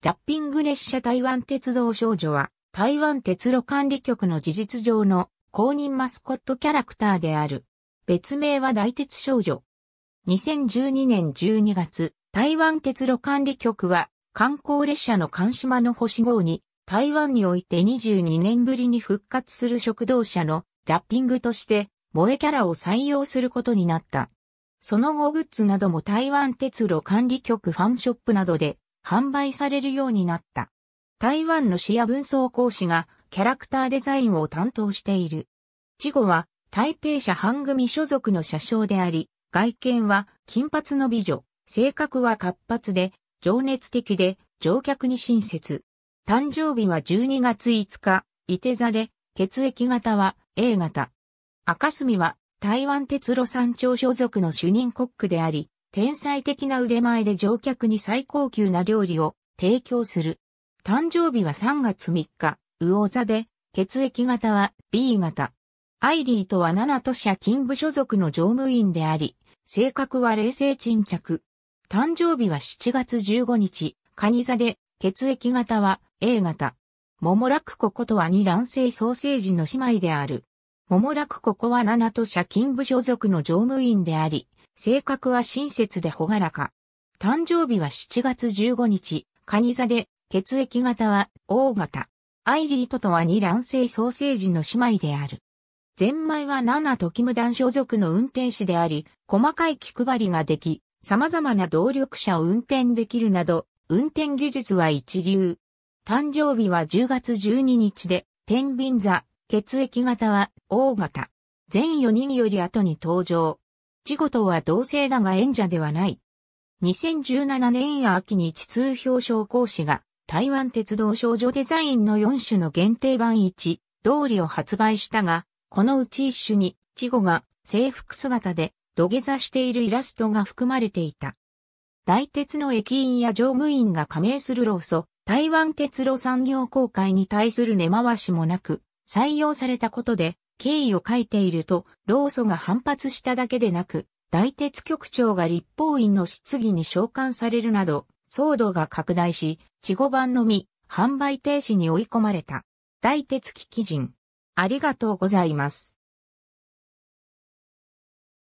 ラッピング列車台湾鉄道少女は、台湾鉄路管理局の事実上の公認マスコットキャラクターである。別名は大鉄少女。2012年12月、台湾鉄路管理局は、観光列車の関島の星号に、台湾において22年ぶりに復活する食堂車のラッピングとして、萌えキャラを採用することになった。その後グッズなども台湾鉄路管理局ファンショップなどで販売されるようになった。台湾の詩や文装講師がキャラクターデザインを担当している。事後は台北社半組所属の社長であり、外見は金髪の美女、性格は活発で、情熱的で、乗客に親切。誕生日は12月5日、伊手座で、血液型は A 型。赤隅は台湾鉄路山頂所属の主任コックであり、天才的な腕前で乗客に最高級な料理を提供する。誕生日は3月3日、魚座で、血液型は B 型。アイリーとは7都社勤務所属の乗務員であり、性格は冷静沈着。誕生日は7月15日、カニ座で、血液型は A 型。桃楽子ことは二卵性ソーセージの姉妹である。桃楽子クこは7都社勤務所属の乗務員であり、性格は親切でほがらか。誕生日は7月15日、カニ座で、血液型は O 型。アイリートとは二卵性ソーセージの姉妹である。ゼンマイは7とキムン所属の運転士であり、細かい気配りができ、様々な動力車を運転できるなど、運転技術は一流。誕生日は10月12日で、天秤座、血液型は O 型。全4人より後に登場。チゴとは同性だが演者ではない。2017年秋に地通表彰講師が台湾鉄道少女デザインの4種の限定版1、通りを発売したが、このうち1種に、チゴが制服姿で土下座しているイラストが含まれていた。大鉄の駅員や乗務員が加盟する労組、台湾鉄路産業公会に対する根回しもなく、採用されたことで、経緯を書いていると、老祖が反発しただけでなく、大鉄局長が立法院の質疑に召喚されるなど、騒動が拡大し、地語版のみ、販売停止に追い込まれた。大鉄危機人。ありがとうございます。